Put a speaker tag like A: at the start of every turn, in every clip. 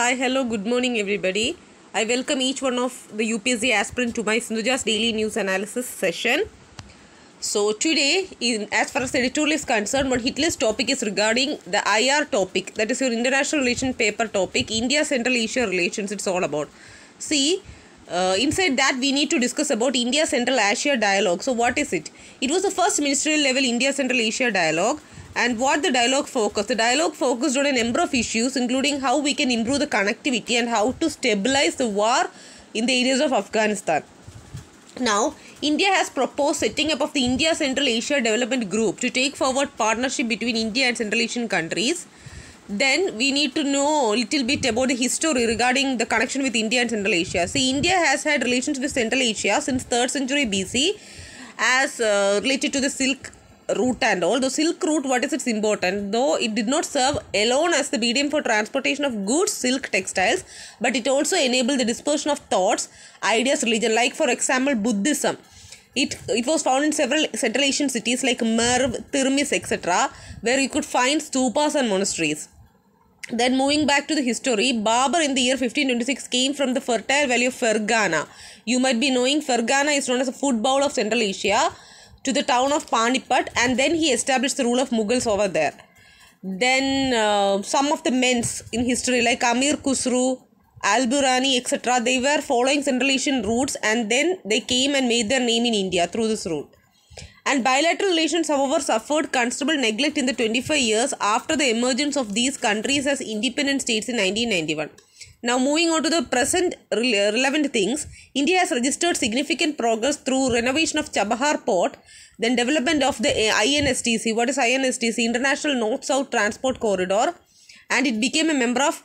A: Hi, hello, good morning, everybody. I welcome each one of the UPSC aspirant to my Sindhuja's daily news analysis session. So today, in, as far as the editorial is concerned, what Hitler's topic is regarding the IR topic, that is your international relation paper topic, India Central Asia relations. It's all about. See uh, inside that, we need to discuss about India Central Asia Dialogue. So, what is it? It was the first ministerial level India Central Asia Dialogue. And what the dialogue focused? The dialogue focused on a number of issues, including how we can improve the connectivity and how to stabilize the war in the areas of Afghanistan. Now, India has proposed setting up of the India Central Asia Development Group to take forward partnership between India and Central Asian countries then we need to know a little bit about the history regarding the connection with India and Central Asia. See, India has had relations with Central Asia since 3rd century BC as uh, related to the silk route and all. The silk route, what is its important? Though it did not serve alone as the medium for transportation of goods, silk textiles, but it also enabled the dispersion of thoughts, ideas, religion, like for example Buddhism. It, it was found in several Central Asian cities like Merv, Tirmis, etc., where you could find stupas and monasteries. Then moving back to the history, Babur in the year 1526 came from the fertile valley of Fergana. You might be knowing Fergana is known as a food bowl of Central Asia to the town of Panipat and then he established the rule of Mughals over there. Then uh, some of the men's in history like Amir Khusru, al Biruni, etc. They were following Central Asian routes and then they came and made their name in India through this route and bilateral relations however suffered considerable neglect in the 25 years after the emergence of these countries as independent states in 1991. Now moving on to the present uh, relevant things, India has registered significant progress through renovation of Chabahar port, then development of the uh, INSTC, what is INSTC, International North-South Transport Corridor and it became a member of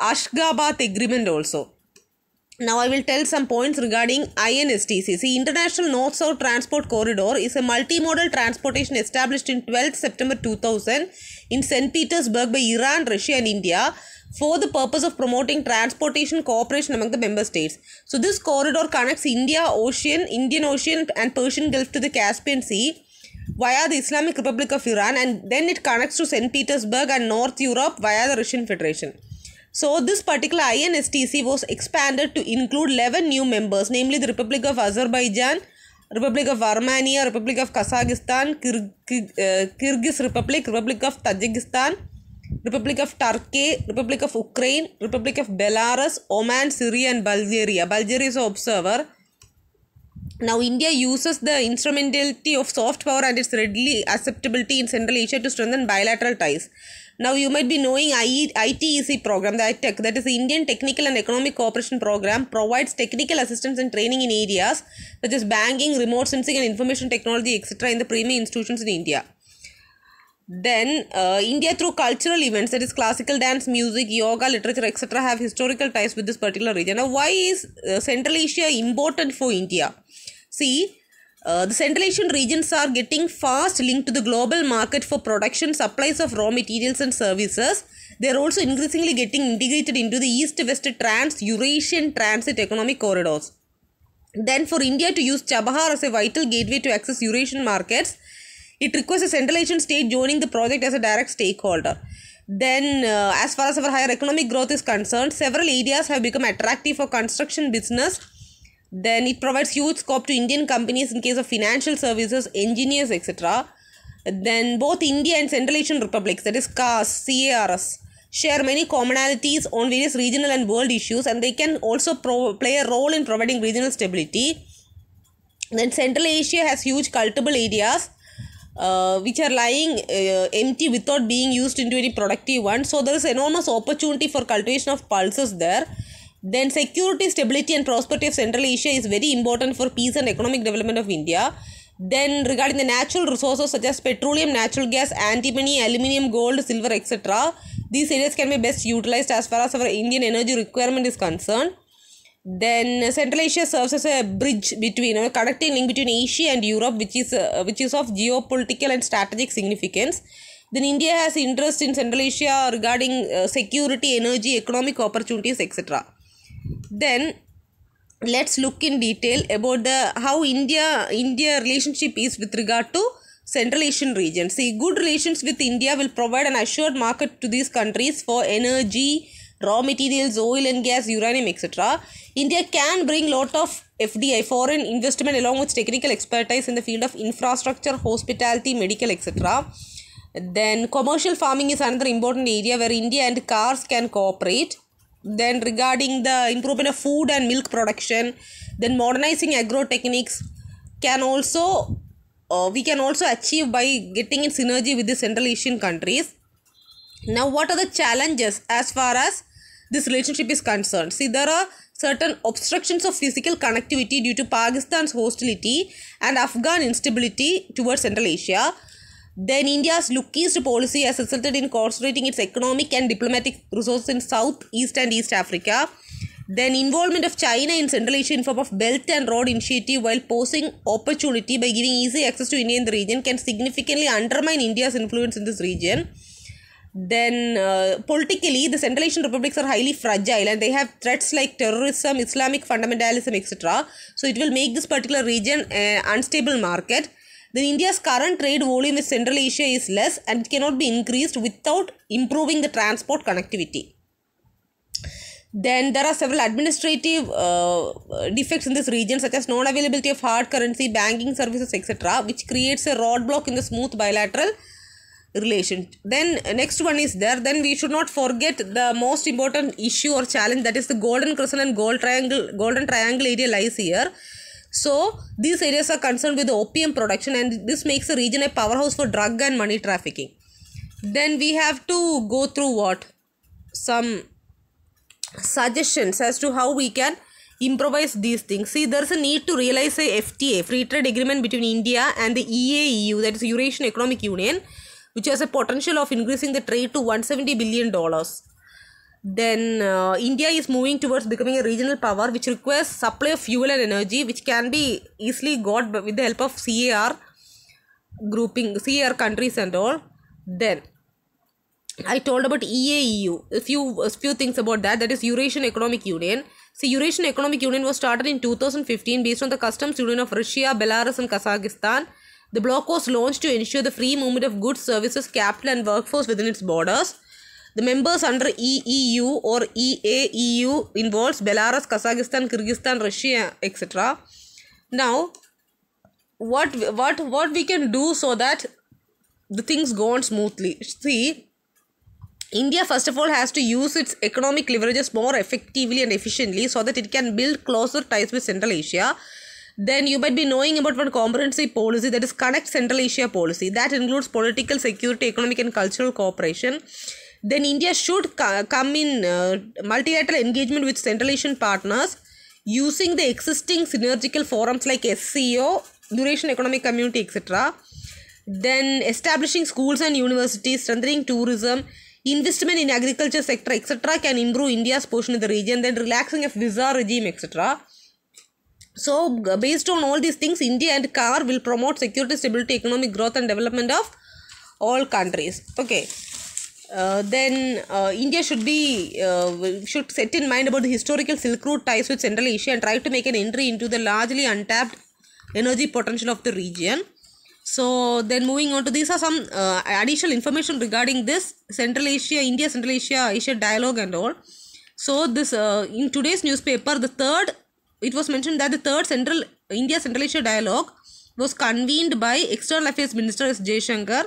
A: Ashgabat Agreement also. Now I will tell some points regarding INSTC. See, International North South Transport Corridor is a multimodal transportation established in 12 September 2000 in St. Petersburg by Iran, Russia and India for the purpose of promoting transportation cooperation among the member states. So this corridor connects India Ocean, Indian Ocean and Persian Gulf to the Caspian Sea via the Islamic Republic of Iran and then it connects to St. Petersburg and North Europe via the Russian Federation. So this particular INSTC was expanded to include 11 new members, namely the Republic of Azerbaijan, Republic of Armenia, Republic of Kazakhstan, Kyrgyz uh, Kyrgyz Republic, Republic of Tajikistan, Republic of Turkey, Republic of Ukraine, Republic of Belarus, Oman, Syria and Bulgaria. Bulgaria is an observer. Now India uses the instrumentality of soft power and its readily acceptability in Central Asia to strengthen bilateral ties. Now you might be knowing ITEC program, the ITEC, that is the Indian Technical and Economic Cooperation Program, provides technical assistance and training in areas such as banking, remote sensing and information technology, etc. in the premier institutions in India then uh, india through cultural events that is classical dance music yoga literature etc have historical ties with this particular region now why is uh, central asia important for india see uh, the Central Asian regions are getting fast linked to the global market for production, supplies of raw materials and services. They are also increasingly getting integrated into the East-West Trans-Eurasian Transit Economic Corridors. Then for India to use Chabahar as a vital gateway to access Eurasian markets, it requires a Central Asian state joining the project as a direct stakeholder. Then, uh, as far as our higher economic growth is concerned, several areas have become attractive for construction business then it provides huge scope to Indian companies in case of financial services, engineers, etc. Then both India and Central Asian republics, that is CAS, CARS, share many commonalities on various regional and world issues, and they can also pro- play a role in providing regional stability. Then Central Asia has huge cultivable areas. Uh, which are lying uh, empty without being used into any productive one so there is enormous opportunity for cultivation of pulses there then security, stability and prosperity of Central Asia is very important for peace and economic development of India. Then regarding the natural resources such as petroleum, natural gas, antimony, aluminium, gold, silver, etc. These areas can be best utilized as far as our Indian energy requirement is concerned. Then Central Asia serves as a bridge between, a uh, connecting link between Asia and Europe which is, uh, which is of geopolitical and strategic significance. Then India has interest in Central Asia regarding uh, security, energy, economic opportunities, etc then let's look in detail about the how india india relationship is with regard to central asian region see good relations with india will provide an assured market to these countries for energy raw materials oil and gas uranium etc india can bring lot of fdi foreign investment along with technical expertise in the field of infrastructure hospitality medical etc then commercial farming is another important area where india and cars can cooperate then regarding the improvement of food and milk production then modernizing agro techniques can also uh, we can also achieve by getting in synergy with the central asian countries now what are the challenges as far as this relationship is concerned see there are certain obstructions of physical connectivity due to pakistan's hostility and afghan instability towards central asia then India's lookist policy has resulted in concentrating its economic and diplomatic resources in South, East and East Africa. Then involvement of China in Central Asia in form of Belt and Road Initiative while posing opportunity by giving easy access to India in the region can significantly undermine India's influence in this region. Then uh, politically, the Central Asian republics are highly fragile and they have threats like terrorism, Islamic fundamentalism, etc. So it will make this particular region an unstable market then India's current trade volume with Central Asia is less and it cannot be increased without improving the transport connectivity. Then there are several administrative uh, defects in this region such as non-availability of hard currency, banking services etc. which creates a roadblock in the smooth bilateral relation. Then uh, next one is there. Then we should not forget the most important issue or challenge that is the golden crescent and gold triangle, golden triangle area lies here so these areas are concerned with the opium production and this makes the region a powerhouse for drug and money trafficking. Then we have to go through what? Some suggestions as to how we can improvise these things. See, there's a need to realize a FTA, Free Trade Agreement between India and the EAEU, that is Eurasian Economic Union, which has a potential of increasing the trade to $170 billion then uh, india is moving towards becoming a regional power which requires supply of fuel and energy which can be easily got with the help of car grouping car countries and all then i told about eaeu a few a few things about that that is eurasian economic union so eurasian economic union was started in 2015 based on the customs union of russia belarus and kazakhstan the bloc was launched to ensure the free movement of goods services capital and workforce within its borders the members under EEU or EAEU involves Belarus, Kazakhstan, Kyrgyzstan, Russia, etc. Now, what what what we can do so that the things go on smoothly? See, India first of all has to use its economic leverages more effectively and efficiently so that it can build closer ties with Central Asia. Then you might be knowing about one comprehensive policy that is Connect Central Asia policy that includes political, security, economic and cultural cooperation then India should come in uh, multilateral engagement with Central Asian partners using the existing synergical forums like SCO, Eurasian Economic Community, etc. Then establishing schools and universities, strengthening tourism, investment in agriculture sector, etc. can improve India's position in the region. Then relaxing of visa regime, etc. So, based on all these things, India and CAR will promote security, stability, economic growth and development of all countries. Okay uh, then uh, India should be uh, should set in mind about the historical Silk Road ties with Central Asia and try to make an entry into the largely untapped energy potential of the region. So then moving on to these are some uh, additional information regarding this Central Asia, India Central Asia Asia dialogue and all. So this uh, in today's newspaper the third it was mentioned that the third Central India Central Asia dialogue was convened by External Affairs Minister S. J. Jay Shankar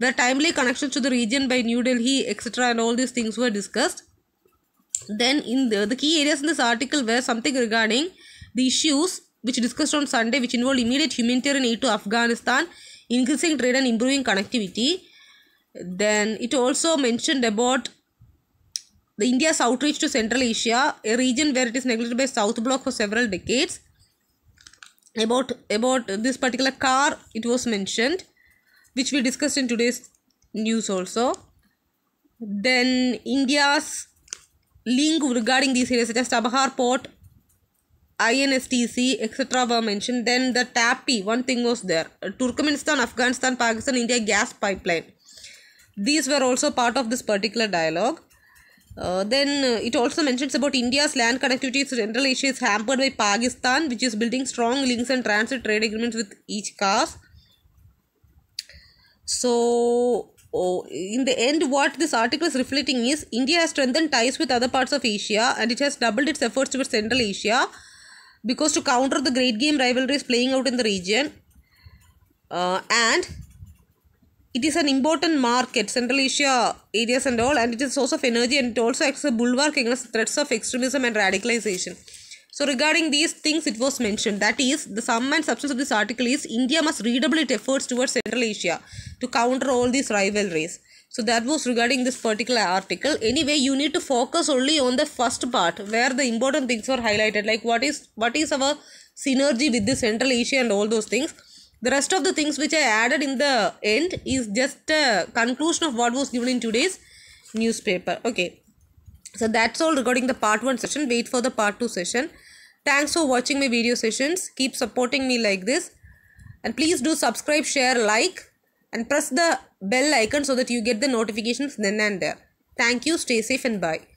A: the timely connection to the region by New Delhi, etc., and all these things were discussed. Then, in the, the key areas in this article were something regarding the issues which discussed on Sunday, which involved immediate humanitarian aid to Afghanistan, increasing trade and improving connectivity. Then it also mentioned about the India's outreach to Central Asia, a region where it is neglected by South Bloc for several decades. About about this particular car, it was mentioned which we discussed in today's news also then india's link regarding these areas such as Tabahar Port, INSTC, etc. were mentioned. Then the TAPI, one thing was there. Turkmenistan, Afghanistan, Pakistan, India gas pipeline. These were also part of this particular dialogue. Uh, then uh, it also mentions about India's land connectivity to Central Asia is hampered by Pakistan, which is building strong links and transit trade agreements with each cause. So, oh, in the end, what this article is reflecting is India has strengthened ties with other parts of Asia and it has doubled its efforts towards Central Asia because to counter the great game rivalries playing out in the region. Uh, and it is an important market, Central Asia areas and all, and it is a source of energy and it also acts as a bulwark against threats of extremism and radicalization. So regarding these things, it was mentioned. That is, the sum and substance of this article is India must redouble its efforts towards Central Asia to counter all these rivalries so that was regarding this particular article anyway you need to focus only on the first part where the important things were highlighted like what is what is our synergy with the central asia and all those things the rest of the things which i added in the end is just a conclusion of what was given in today's newspaper okay so that's all regarding the part 1 session wait for the part 2 session thanks for watching my video sessions keep supporting me like this and please do subscribe share like and press the bell icon so that you get the notifications then and there. Thank you. Stay safe and bye.